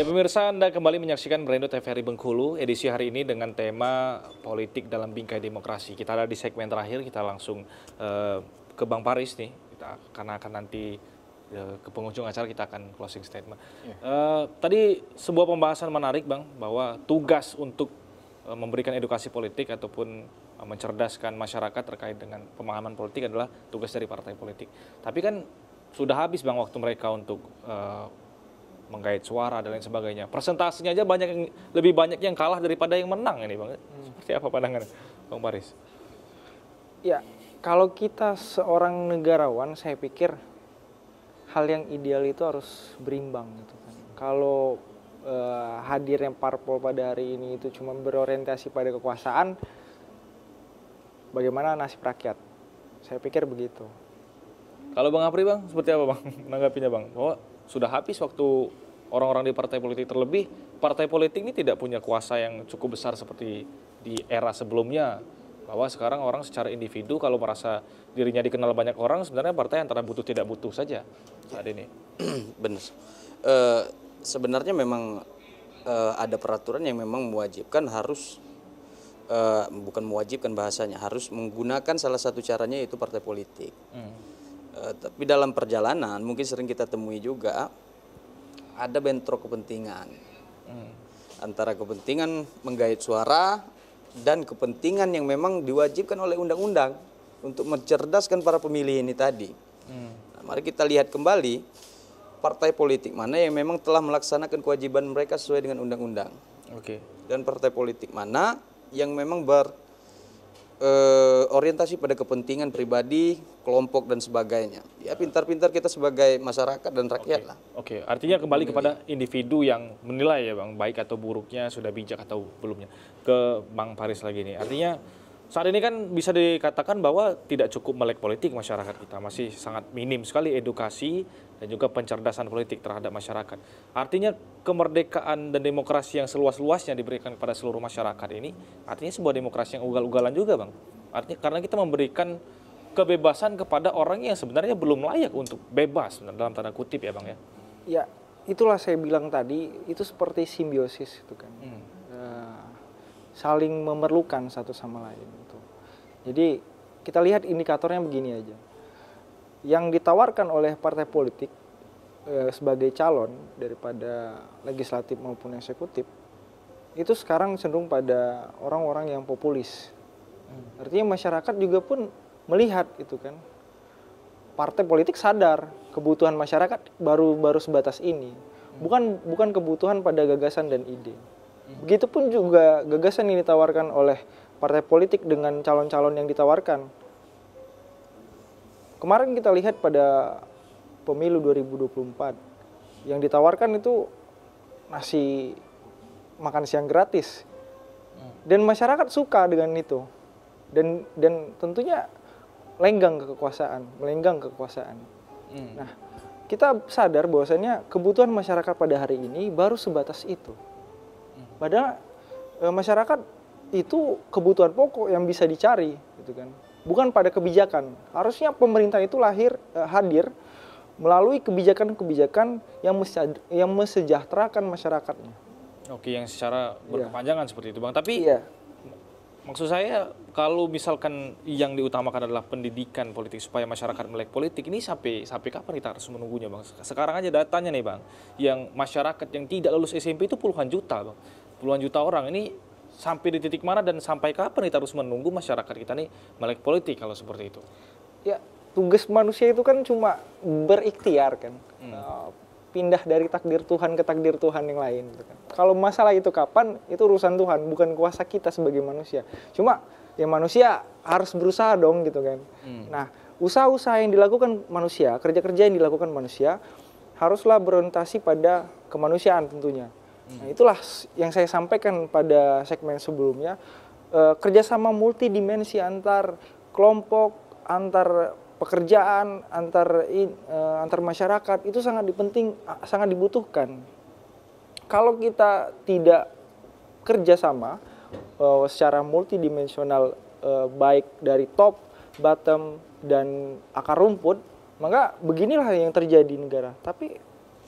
Ya pemirsa, Anda kembali menyaksikan Merindu TVRI Bengkulu edisi hari ini dengan tema politik dalam bingkai demokrasi. Kita ada di segmen terakhir, kita langsung uh, ke Bang Paris nih, kita, karena akan nanti uh, ke pengunjung acara kita akan closing statement. Uh, tadi sebuah pembahasan menarik Bang, bahwa tugas untuk uh, memberikan edukasi politik ataupun uh, mencerdaskan masyarakat terkait dengan pemahaman politik adalah tugas dari partai politik. Tapi kan sudah habis Bang waktu mereka untuk... Uh, menggait suara dan lain sebagainya. Presentasinya aja banyak yang, lebih banyak yang kalah daripada yang menang ini, Bang. Hmm. Seperti apa pandangan Bang Paris? Ya, kalau kita seorang negarawan, saya pikir hal yang ideal itu harus berimbang gitu kan. Kalau eh, hadirnya parpol pada hari ini itu cuma berorientasi pada kekuasaan, bagaimana nasib rakyat? Saya pikir begitu. Kalau Bang Apri Bang, seperti apa Bang menanggapinya Bang? Bahwa sudah habis waktu orang-orang di partai politik terlebih partai politik ini tidak punya kuasa yang cukup besar seperti di era sebelumnya bahwa sekarang orang secara individu kalau merasa dirinya dikenal banyak orang sebenarnya partai antara butuh tidak butuh saja saat ini benar e, sebenarnya memang e, ada peraturan yang memang mewajibkan harus e, bukan mewajibkan bahasanya harus menggunakan salah satu caranya yaitu partai politik hmm. e, tapi dalam perjalanan mungkin sering kita temui juga ada bentrok kepentingan hmm. antara kepentingan menggait suara dan kepentingan yang memang diwajibkan oleh undang-undang untuk mencerdaskan para pemilih ini tadi. Hmm. Nah, mari kita lihat kembali partai politik mana yang memang telah melaksanakan kewajiban mereka sesuai dengan undang-undang. Oke. Okay. Dan partai politik mana yang memang ber eh, orientasi pada kepentingan pribadi, kelompok dan sebagainya. Ya pintar-pintar kita sebagai masyarakat dan rakyat Oke. lah. Oke, artinya kembali iya. kepada individu yang menilai ya Bang, baik atau buruknya, sudah bijak atau belumnya. Ke Bang Paris lagi nih. Artinya saat ini kan bisa dikatakan bahwa tidak cukup melek politik masyarakat kita masih sangat minim sekali edukasi dan juga pencerdasan politik terhadap masyarakat. Artinya kemerdekaan dan demokrasi yang seluas-luasnya diberikan kepada seluruh masyarakat ini artinya sebuah demokrasi yang ugal-ugalan juga, Bang. Artinya karena kita memberikan kebebasan kepada orang yang sebenarnya belum layak untuk bebas dalam tanda kutip ya, Bang ya. Ya, itulah saya bilang tadi, itu seperti simbiosis itu kan. Hmm. Uh, saling memerlukan satu sama lain. Gitu. Jadi kita lihat indikatornya begini aja. Yang ditawarkan oleh partai politik eh, sebagai calon daripada legislatif maupun eksekutif itu sekarang cenderung pada orang-orang yang populis. Hmm. Artinya masyarakat juga pun melihat itu kan. Partai politik sadar kebutuhan masyarakat baru baru sebatas ini. Hmm. Bukan bukan kebutuhan pada gagasan dan ide. Begitupun juga gagasan yang ditawarkan oleh partai politik dengan calon-calon yang ditawarkan. Kemarin kita lihat pada pemilu 2024 yang ditawarkan itu nasi makan siang gratis. Dan masyarakat suka dengan itu. Dan dan tentunya lenggang ke kekuasaan, melenggang ke kekuasaan. Hmm. Nah, kita sadar bahwasanya kebutuhan masyarakat pada hari ini baru sebatas itu. Padahal e, masyarakat itu kebutuhan pokok yang bisa dicari, gitu kan. Bukan pada kebijakan. Harusnya pemerintah itu lahir e, hadir melalui kebijakan-kebijakan yang yang mesejahterakan masyarakatnya. Oke, yang secara iya. berkepanjangan ya. seperti itu, Bang. Tapi ya. maksud saya kalau misalkan yang diutamakan adalah pendidikan politik supaya masyarakat melek politik ini sampai sampai kapan kita harus menunggunya, Bang? Sekarang aja datanya nih, Bang. Yang masyarakat yang tidak lulus SMP itu puluhan juta, Bang puluhan juta orang ini sampai di titik mana dan sampai kapan kita harus menunggu masyarakat kita nih melek politik kalau seperti itu? Ya tugas manusia itu kan cuma berikhtiar kan, hmm. Eh, pindah dari takdir Tuhan ke takdir Tuhan yang lain. Gitu kan. Kalau masalah itu kapan itu urusan Tuhan, bukan kuasa kita sebagai manusia. Cuma ya manusia harus berusaha dong gitu kan. Hmm. Nah usaha-usaha yang dilakukan manusia, kerja-kerja yang dilakukan manusia haruslah berorientasi pada kemanusiaan tentunya Nah itulah yang saya sampaikan pada segmen sebelumnya e, kerjasama multidimensi antar kelompok, antar pekerjaan, antar in, e, antar masyarakat itu sangat dipenting, sangat dibutuhkan. Kalau kita tidak kerjasama e, secara multidimensional e, baik dari top, bottom dan akar rumput maka beginilah yang terjadi negara. Tapi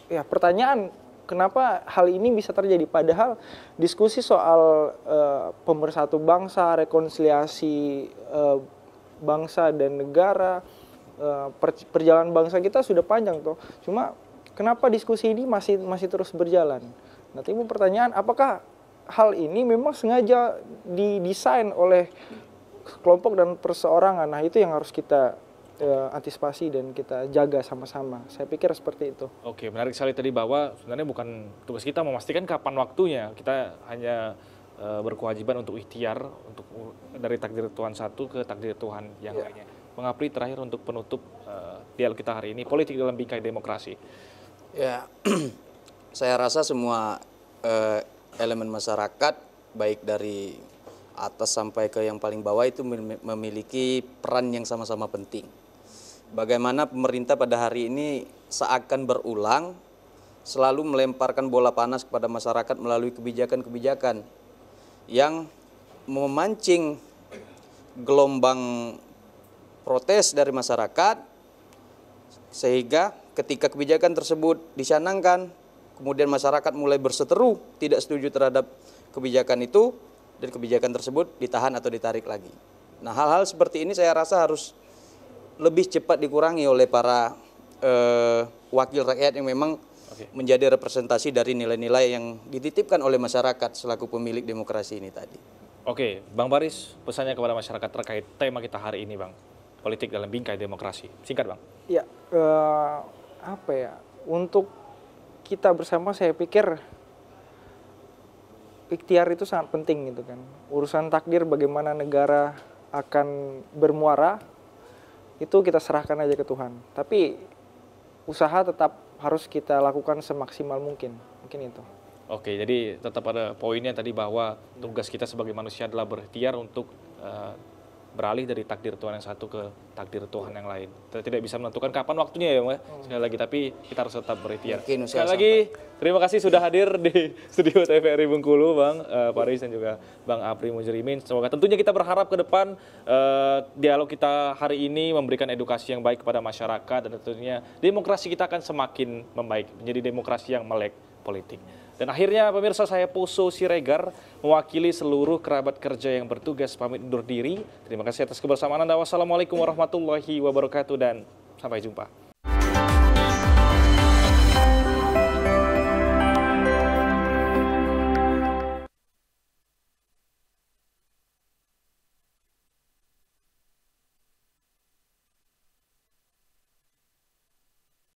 ya pertanyaan kenapa hal ini bisa terjadi padahal diskusi soal uh, pemersatu bangsa rekonsiliasi uh, bangsa dan negara uh, per, perjalanan bangsa kita sudah panjang toh cuma kenapa diskusi ini masih masih terus berjalan nah timbul pertanyaan apakah hal ini memang sengaja didesain oleh kelompok dan perseorangan nah itu yang harus kita uh, antisipasi dan kita jaga sama-sama. Saya pikir seperti itu. Oke, menarik sekali tadi bahwa sebenarnya bukan tugas kita memastikan kapan waktunya. Kita hanya uh, berkewajiban untuk ikhtiar untuk dari takdir Tuhan satu ke takdir Tuhan yang ya. lainnya. Mengapri terakhir untuk penutup uh, dialog kita hari ini, politik dalam bingkai demokrasi. Ya, saya rasa semua uh, elemen masyarakat baik dari atas sampai ke yang paling bawah itu memiliki peran yang sama-sama penting bagaimana pemerintah pada hari ini seakan berulang selalu melemparkan bola panas kepada masyarakat melalui kebijakan-kebijakan yang memancing gelombang protes dari masyarakat sehingga ketika kebijakan tersebut disanangkan kemudian masyarakat mulai berseteru tidak setuju terhadap kebijakan itu dan kebijakan tersebut ditahan atau ditarik lagi. Nah, hal-hal seperti ini saya rasa harus lebih cepat dikurangi oleh para uh, wakil rakyat yang memang okay. menjadi representasi dari nilai-nilai yang dititipkan oleh masyarakat selaku pemilik demokrasi ini tadi. Oke, Bang Baris, pesannya kepada masyarakat terkait tema kita hari ini, Bang. Politik dalam bingkai demokrasi. Singkat, Bang. Ya, uh, apa ya? Untuk kita bersama saya pikir ikhtiar itu sangat penting gitu kan. Urusan takdir bagaimana negara akan bermuara itu kita serahkan aja ke Tuhan. Tapi usaha tetap harus kita lakukan semaksimal mungkin. Mungkin itu. Oke, jadi tetap ada poinnya tadi bahwa tugas kita sebagai manusia adalah berikhtiar untuk uh, beralih dari takdir Tuhan yang satu ke takdir Tuhan yang lain. Kita tidak bisa menentukan kapan waktunya ya, Mbak. Hmm. Sekali lagi tapi kita harus tetap berikhtiar. Sekali lagi terima kasih sudah hadir di studio TVRI Bengkulu, Bang uh, eh, Paris dan juga Bang Apri Mujerimin. Semoga tentunya kita berharap ke depan uh, dialog kita hari ini memberikan edukasi yang baik kepada masyarakat dan tentunya demokrasi kita akan semakin membaik menjadi demokrasi yang melek politik. Dan akhirnya pemirsa saya Poso Siregar mewakili seluruh kerabat kerja yang bertugas pamit undur diri. Terima kasih atas kebersamaan Anda. Wassalamualaikum warahmatullahi wabarakatuh dan sampai jumpa.